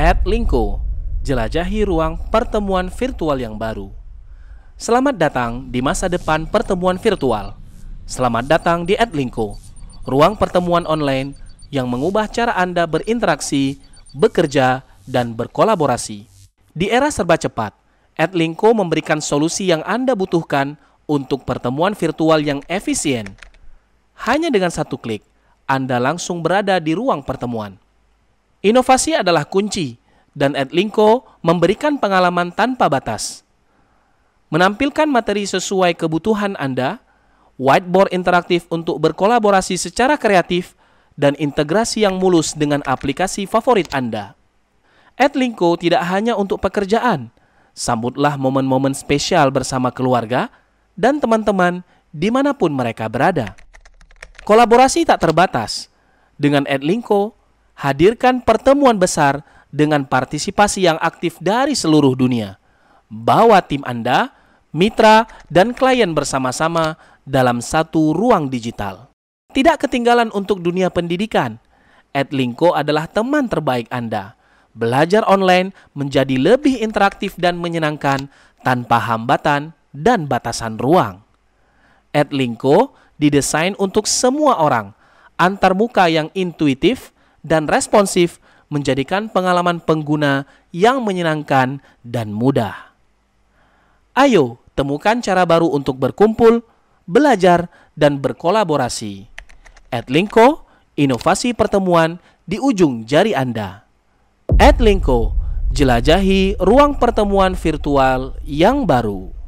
at Linko. Jelajahi ruang pertemuan virtual yang baru. Selamat datang di masa depan pertemuan virtual. Selamat datang di Linko, ruang pertemuan online yang mengubah cara Anda berinteraksi, bekerja, dan berkolaborasi. Di era serba cepat, Linko memberikan solusi yang Anda butuhkan untuk pertemuan virtual yang efisien. Hanya dengan satu klik, Anda langsung berada di ruang pertemuan. Inovasi adalah kunci, dan Edlinko memberikan pengalaman tanpa batas. Menampilkan materi sesuai kebutuhan Anda, whiteboard interaktif untuk berkolaborasi secara kreatif, dan integrasi yang mulus dengan aplikasi favorit Anda. Edlinko tidak hanya untuk pekerjaan, sambutlah momen-momen spesial bersama keluarga dan teman-teman dimanapun mereka berada. Kolaborasi tak terbatas. Dengan Edlinko, hadirkan pertemuan besar dengan partisipasi yang aktif dari seluruh dunia. Bawa tim Anda, mitra, dan klien bersama-sama dalam satu ruang digital. Tidak ketinggalan untuk dunia pendidikan, Edlinko adalah teman terbaik Anda. Belajar online menjadi lebih interaktif dan menyenangkan tanpa hambatan dan batasan ruang. Edlinko didesain untuk semua orang, antarmuka yang intuitif, dan responsif menjadikan pengalaman pengguna yang menyenangkan dan mudah. Ayo, temukan cara baru untuk berkumpul, belajar, dan berkolaborasi. Adlinko, inovasi pertemuan di ujung jari Anda. Adlinko, jelajahi ruang pertemuan virtual yang baru.